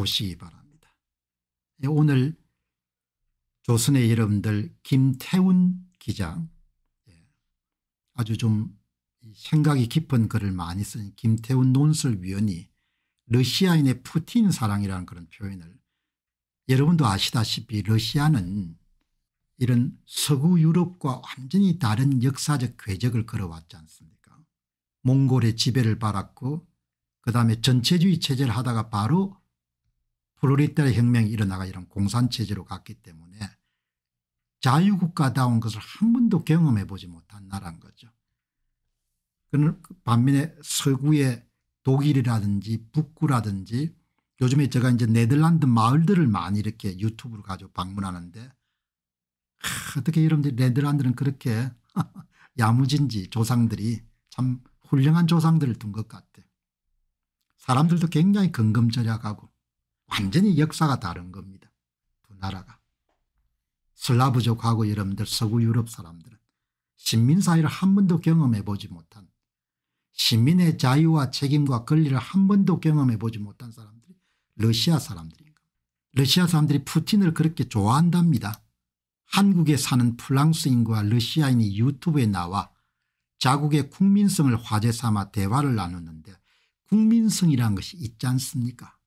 보시기 바랍니다. 예, 오늘 조선의 여러분들 김태훈 기자 예, 아주 좀 생각이 깊은 글을 많이 쓴 김태훈 논설위원이 러시아인의 푸틴 사랑이라는 그런 표현을 여러분도 아시다시피 러시아는 이런 서구 유럽과 완전히 다른 역사적 궤적을 걸어왔지 않습니까 몽골의 지배를 받았고 그 다음에 전체주의 체제를 하다가 바로 프로리다 혁명이 일어나가 이런 공산체제로 갔기 때문에 자유국가다운 것을 한 번도 경험해 보지 못한 나라인 거죠. 반면에 서구의 독일이라든지 북구라든지 요즘에 제가 이제 네덜란드 마을들을 많이 이렇게 유튜브로 가지고 방문하는데 하, 어떻게 여러분들 네덜란드는 그렇게 야무진지 조상들이 참 훌륭한 조상들을 둔 것 같아. 요 사람들도 굉장히 근검절약하고 완전히 역사가 다른 겁니다. 두 나라가. 슬라브족하고 여러분들 서구 유럽 사람들은 신민사회를 한 번도 경험해 보지 못한 시민의 자유와 책임과 권리를 한 번도 경험해 보지 못한 사람들이 러시아 사람들인가. 러시아 사람들이 푸틴을 그렇게 좋아한답니다. 한국에 사는 프랑스인과 러시아인이 유튜브에 나와 자국의 국민성을 화제 삼아 대화를 나누는데 국민성이란 것이 있지 않습니까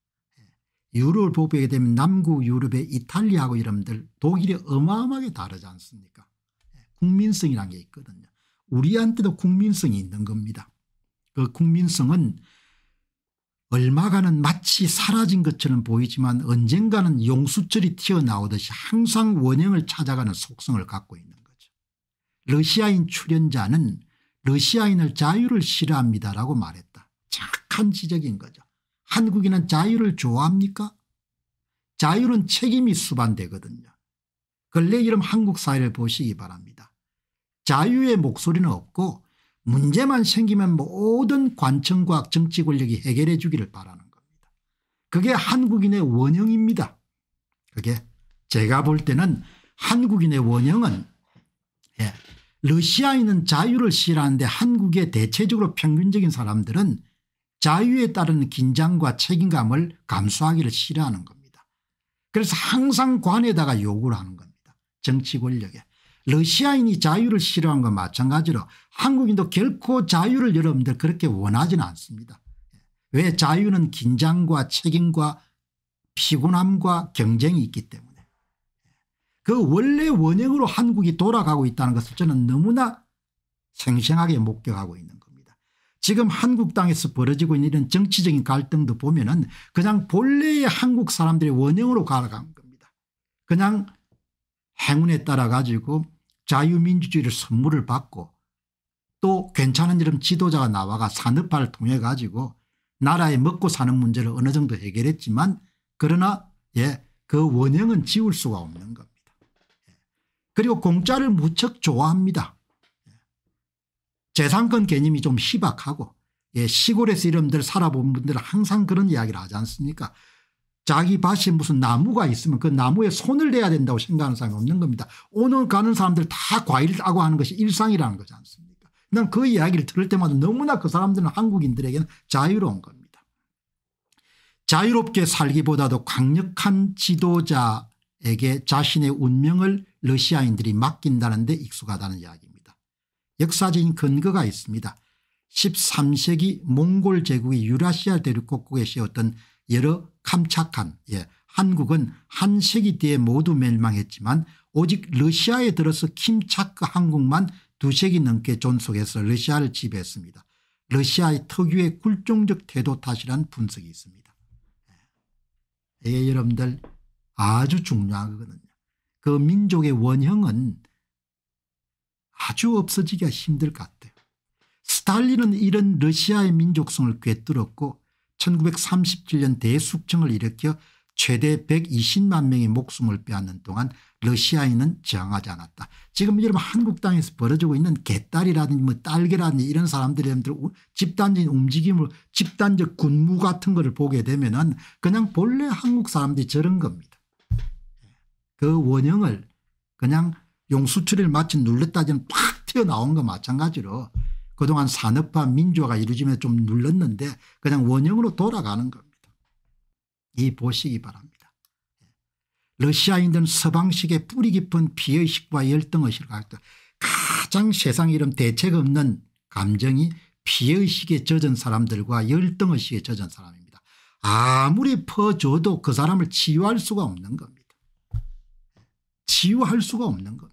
유럽을 보게 되면 남구 유럽의 이탈리아하고 이름들 독일이 어마어마하게 다르지 않습니까 예, 국민성이라는 게 있거든요. 우리한테도 국민성이 있는 겁니다. 그 국민성은 얼마간은 마치 사라진 것처럼 보이지만 언젠가는 용수철이 튀어나오듯이 항상 원형을 찾아가는 속성을 갖고 있는 거죠. 러시아인 출연자는 러시아인을 자유를 싫어합니다라고 말했다. 착한 지적인 거죠. 한국인은 자유를 좋아합니까? 자유는 책임이 수반되거든요. 근래 이름 한국 사회를 보시기 바랍니다. 자유의 목소리는 없고 문제만 생기면 모든 관청과 정치 권력이 해결해 주기를 바라는 겁니다. 그게 한국인의 원형입니다. 그게 제가 볼 때는 한국인의 원형은 예, 러시아인은 자유를 싫어하는데 한국의 대체적으로 평균적인 사람들은 자유에 따른 긴장과 책임감을 감수하기를 싫어하는 겁니다. 그래서 항상 관에다가 요구를 하는 겁니다. 정치 권력에. 러시아인이 자유를 싫어한 것 마찬가지로 한국인도 결코 자유를 여러분들 그렇게 원하지는 않습니다. 왜 자유는 긴장과 책임과 피곤함과 경쟁이 있기 때문에 그 원래 원형으로 한국이 돌아가고 있다는 것을 저는 너무나 생생하게 목격하고 있는 거예요. 지금 한국당에서 벌어지고 있는 이런 정치적인 갈등도 보면 은 그냥 본래의 한국 사람들의 원형으로 가라간 겁니다. 그냥 행운에 따라 가지고 자유민주주의를 선물을 받고 또 괜찮은 이런 지도자가 나와가 산업화를 통해 가지고 나라의 먹고 사는 문제를 어느 정도 해결했지만 그러나 예, 그 원형은 지울 수가 없는 겁니다. 예. 그리고 공짜를 무척 좋아합니다. 재산권 개념이 좀 희박하고 예, 시골에서 이름들 살아본 분들은 항상 그런 이야기를 하지 않습니까 자기 밭이 무슨 나무가 있으면 그 나무에 손을 대야 된다고 생각하는 사람이 없는 겁니다. 오늘 가는 사람들 다 과일 따고 하는 것이 일상이라는 거지 않습니까 난 그 이야기를 들을 때마다 너무나 그 사람들은 한국인들에게는 자유로운 겁니다. 자유롭게 살기보다도 강력한 지도자에게 자신의 운명을 러시아인들이 맡긴다는 데 익숙하다는 이야기입니다. 역사적인 근거가 있습니다. 13세기 몽골 제국이 유라시아 대륙 곳곳에 세웠던 여러 캄착한 예, 한국은 한 세기 뒤에 모두 멸망했지만 오직 러시아에 들어서 킴차크 한국만 두 세기 넘게 존속해서 러시아를 지배했습니다. 러시아의 특유의 굴종적 태도 탓이란 분석이 있습니다. 이 예. 예, 여러분들 아주 중요하거든요. 그 민족의 원형은 아주 없어지기가 힘들 것 같아요. 스탈린은 이런 러시아의 민족성을 꿰뚫었고 1937년 대숙청을 일으켜 최대 120만 명의 목숨을 빼앗는 동안 러시아인은 저항하지 않았다. 지금 여러분 한국땅에서 벌어지고 있는 개딸이라든지 뭐 딸개라든지 이런 사람들이 여러분들 집단적인 움직임을 집단적 군무 같은 거 보게 되면 은 그냥 본래 한국 사람들이 저런 겁니다. 예. 그 원형을 그냥 용수처리를 마친 눌렀다지는 팍 튀어나온 거 마찬가지로 그동안 산업화 민주화가 이루어지면좀 눌렀는데 그냥 원형으로 돌아가는 겁니다. 이 보시기 바랍니다. 러시아인들은 서방식의 뿌리 깊은 비의식과 열등의식을 갖다 가장 세상에 이런 대책 없는 감정이 비의식에 젖은 사람들과 열등의식에 젖은 사람입니다. 아무리 퍼줘도 그 사람을 치유할 수가 없는 겁니다. 치유할 수가 없는 겁니다.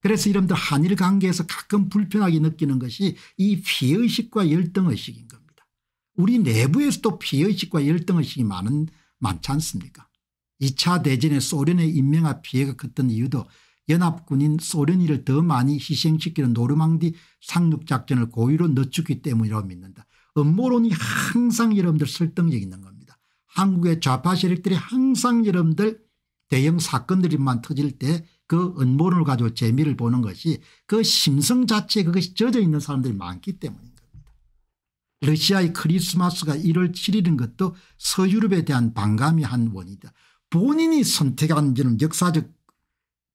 그래서 이름들 한일 관계에서 가끔 불편하게 느끼는 것이 이 피의식과 열등의식인 겁니다. 우리 내부에서도 피의식과 열등의식이 많은, 많지 않습니까 2차 대전에 소련의 인명화 피해가 컸던 이유도 연합군인 소련이를 더 많이 희생시키는 노르망디 상륙작전을 고의로 늦추기 때문이라고 믿는다. 음모론이 항상 여러분들 설득력 있는 겁니다. 한국의 좌파 세력들이 항상 여러분들 대형 사건들만 터질 때 그음모를 가지고 재미를 보는 것이 그 심성 자체에 그것이 젖어 있는 사람들이 많기 때문인 겁니다. 러시아의 크리스마스가 1월 7일인 것도 서유럽에 대한 반감이 한 원이다. 본인이 선택한 지는 역사적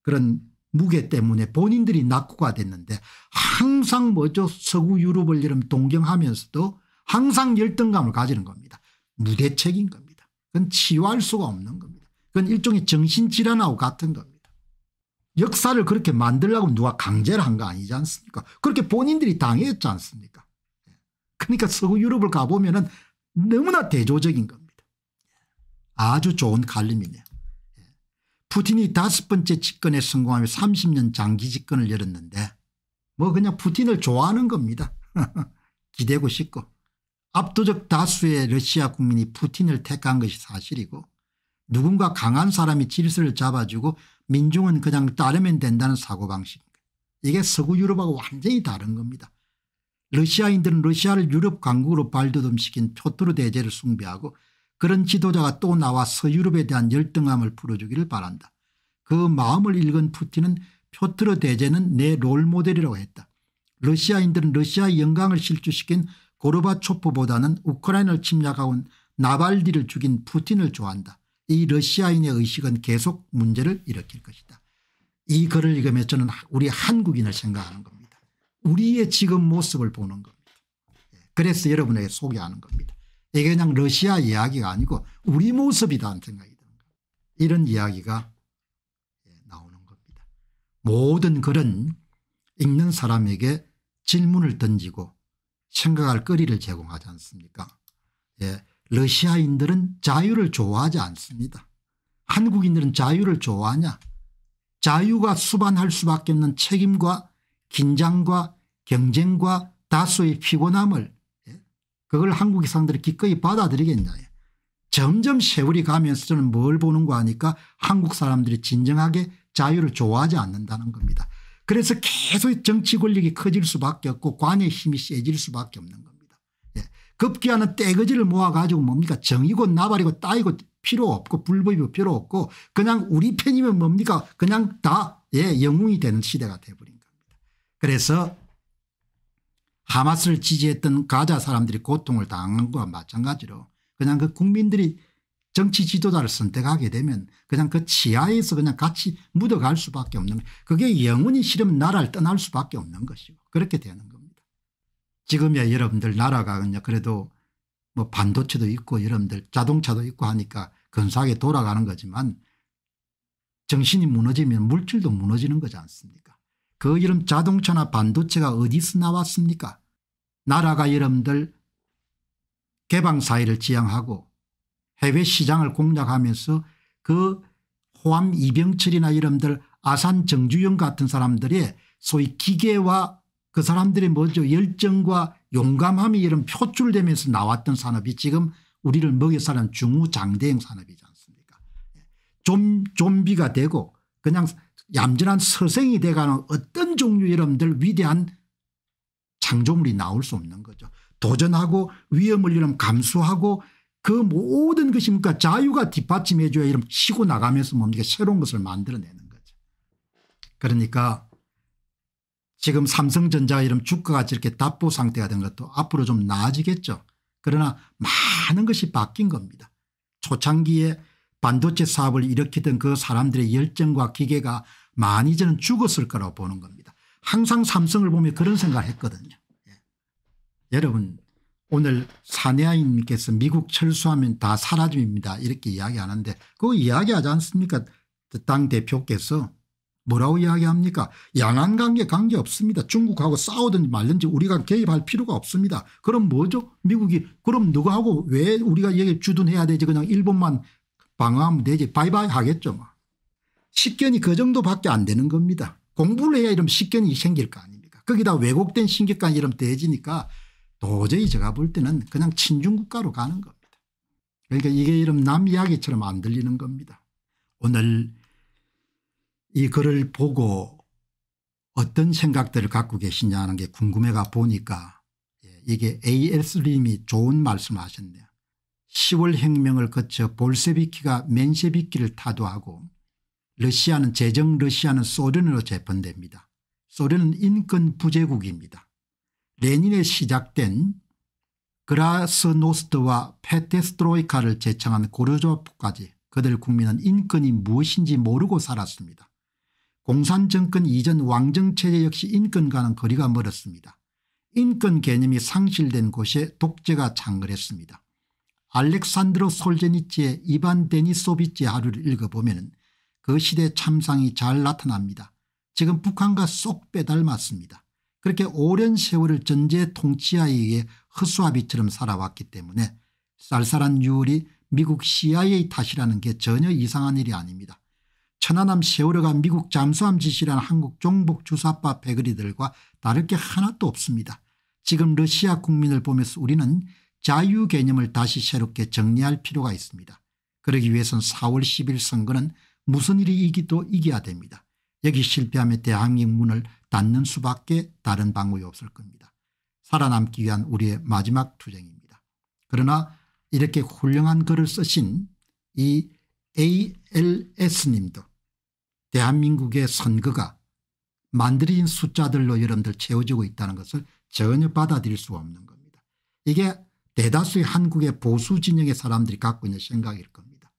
그런 무게 때문에 본인들이 낙후가 됐는데 항상 뭐죠 서구 유럽을 이름 동경하면서도 항상 열등감을 가지는 겁니다. 무대책인 겁니다. 그건 치유할 수가 없는 겁니다. 그건 일종의 정신질환하고 같은 겁니다. 역사를 그렇게 만들라고 누가 강제를 한 거 아니지 않습니까? 그렇게 본인들이 당했지 않습니까? 그러니까 서구 유럽을 가보면 은 너무나 대조적인 겁니다. 아주 좋은 갈림이네요. 푸틴이 다섯 번째 집권에 성공하며 30년 장기 집권을 열었는데 뭐 그냥 푸틴을 좋아하는 겁니다. 기대고 싶고 압도적 다수의 러시아 국민이 푸틴을 택한 것이 사실이고 누군가 강한 사람이 질서를 잡아주고 민중은 그냥 따르면 된다는 사고방식입니다. 이게 서구 유럽하고 완전히 다른 겁니다. 러시아인들은 러시아를 유럽 강국으로 발돋움시킨 표토르 대제를 숭배하고 그런 지도자가 또 나와 서유럽에 대한 열등함을 풀어주기를 바란다. 그 마음을 읽은 푸틴은 표트르 대제는 내 롤모델이라고 했다. 러시아인들은 러시아의 영광을 실추시킨 고르바초프보다는 우크라이나를 침략하온 나발디를 죽인 푸틴을 좋아한다. 이 러시아인의 의식은 계속 문제를 일으킬 것이다. 이 글을 읽으며 저는 우리 한국인을 생각하는 겁니다. 우리의 지금 모습을 보는 겁니다. 예, 그래서 여러분에게 소개하는 겁니다. 이게 그냥 러시아 이야기가 아니고 우리 모습이라는 생각이 드니다 이런 이야기가 예, 나오는 겁니다. 모든 글은 읽는 사람에게 질문을 던지고 생각할 거리를 제공하지 않습니까 예. 러시아인들은 자유를 좋아하지 않습니다. 한국인들은 자유를 좋아하냐. 자유가 수반할 수밖에 없는 책임과 긴장과 경쟁과 다수의 피곤함을 예? 그걸 한국의 상들이 기꺼이 받아들이겠냐. 예? 점점 세월이 가면서 저는 뭘 보는가 하니까 한국 사람들이 진정하게 자유를 좋아하지 않는다는 겁니다. 그래서 계속 정치 권력이 커질 수밖에 없고 관의 힘이 세질 수밖에 없는 겁니다. 급기야는 떼거지를 모아가지고 뭡니까 정이고 나발이고 따이고 필요 없고 불법이고 필요 없고 그냥 우리 편이면 뭡니까 그냥 다 예, 영웅이 되는 시대가 돼버린 겁니다. 그래서 하마스를 지지했던 가자 사람들이 고통을 당한 것과 마찬가지로 그냥 그 국민들이 정치 지도자를 선택하게 되면 그냥 그 치하에서 그냥 같이 묻어갈 수밖에 없는 그게 영원히 싫으면 나라를 떠날 수밖에 없는 것이고 그렇게 되는 겁니다. 지금이야 여러분들 나라가 그냥 그래도 뭐 반도체도 있고 여러분들 자동차도 있고 하니까 근사하게 돌아가는 거지만 정신이 무너지면 물질도 무너지는 거지 않습니까 그 이름 자동차나 반도체가 어디서 나왔습니까 나라가 여러분들 개방사회를 지향하고 해외 시장을 공략하면서 그 호암 이병철이나 여러분들 아산 정주영 같은 사람들의 소위 기계와 그 사람들이 먼저 열정과 용감함이 이런 표출되면서 나왔던 산업이 지금 우리를 먹여 사는 중후장대형 산업이지 않습니까 좀 좀비가 되고 그냥 얌전한 서생이 돼가는 어떤 종류 여러분들 위대한 창조물이 나올 수 없는 거죠. 도전하고 위험을 이름 감수하고 그 모든 것이 뭡니까 그러니까 자유가 뒷받침해 줘야 이름 치고 나가면서 뭡니까 새로운 것을 만들어내는 거죠. 그러니까 지금 삼성전자 이름 주가가 이렇게 답보 상태가 된 것도 앞으로 좀 나아지겠죠. 그러나 많은 것이 바뀐 겁니다. 초창기에 반도체 사업을 일으키던 그 사람들의 열정과 기계가 많이 저는 죽었을 거라고 보는 겁니다. 항상 삼성을 보면 그런 생각을 했거든요. 예. 여러분 오늘 사내아님께서 미국 철수하면 다사라집니다 이렇게 이야기하는데 그거 이야기하지 않습니까 당 대표께서 뭐라고 이야기합니까 양안 관계 관계 없습니다. 중국하고 싸우든지 말든지 우리가 개입할 필요가 없습니다. 그럼 뭐죠 미국이 그럼 누구하고 왜 우리가 여기 주둔해야 되지 그냥 일본만 방어하면 되지 바이바이 하겠죠. 뭐. 식견이 그 정도밖에 안 되는 겁니다. 공부를 해야 이런 식견이 생길 거 아닙니까 거기다 왜곡된 신격까 이러면 돼지니까 도저히 제가 볼 때는 그냥 친중국가로 가는 겁니다. 그러니까 이게 이런 남 이야기처럼 안 들리는 겁니다. 오늘 이 글을 보고 어떤 생각들을 갖고 계시냐 는게 궁금해가 보니까 예, 이게 AS님이 좋은 말씀하셨네요. 10월 혁명을 거쳐 볼세비키가 맨세비키를 타도하고 러시아는 재정 러시아는 소련으로 재편됩니다. 소련은 인권 부제국입니다. 레닌에 시작된 그라스노스트와 페테스트로이카를 제창한 고르조프까지 그들 국민은 인권이 무엇인지 모르고 살았습니다. 공산정권 이전 왕정체제 역시 인권과는 거리가 멀었습니다. 인권 개념이 상실된 곳에 독재가 창궐했습니다. 알렉산드로 솔제니치의 이반 데니소비치 하루를 읽어보면 그 시대 참상이 잘 나타납니다. 지금 북한과 쏙 빼닮았습니다. 그렇게 오랜 세월을 전제 통치하에 의해 허수아비처럼 살아왔기 때문에 쌀쌀한 유월이 미국 CIA 탓이라는 게 전혀 이상한 일이 아닙니다. 천안함 세월호가 미국 잠수함 지시란 한국 종북 주사파 배거리들과 다를 게 하나도 없습니다. 지금 러시아 국민을 보면서 우리는 자유 개념을 다시 새롭게 정리할 필요가 있습니다. 그러기 위해선 4월 10일 선거는 무슨 일이 이기도 이겨야 됩니다. 여기 실패하면 대한민국 문을 닫는 수밖에 다른 방법이 없을 겁니다. 살아남기 위한 우리의 마지막 투쟁입니다. 그러나 이렇게 훌륭한 글을 쓰신 이 ALS님도 대한민국의 선거가 만들어진 숫자들로 여러분들 채워지고 있다는 것을 전혀 받아들일 수 없는 겁니다. 이게 대다수의 한국의 보수 진영의 사람들이 갖고 있는 생각일 겁니다.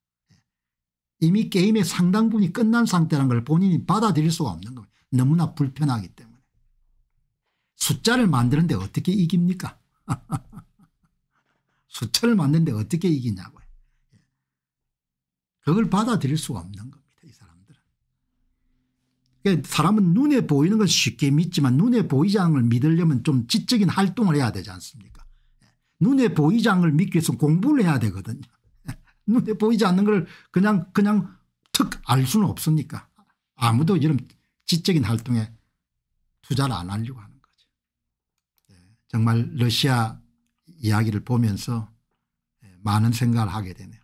이미 게임의 상당분이 끝난 상태라는 걸 본인이 받아들일 수가 없는 겁니다. 너무나 불편하기 때문에. 숫자를 만드는데 어떻게 이깁니까? 숫자를 만드는데 어떻게 이기냐고요. 그걸 받아들일 수가 없는 겁니다. 그러니까 사람은 눈에 보이는 건 쉽게 믿지만 눈에 보이지 않는걸 믿으려면 좀 지적인 활동을 해야 되지 않습니까 눈에 보이지 않는걸 믿기 위해서 공부를 해야 되거든요. 눈에 보이지 않는 걸 그냥 그냥 툭알 수는 없으니까 아무도 이런 지적인 활동에 투자를 안 하려고 하는 거죠. 예, 정말 러시아 이야기를 보면서 예, 많은 생각을 하게 되네요.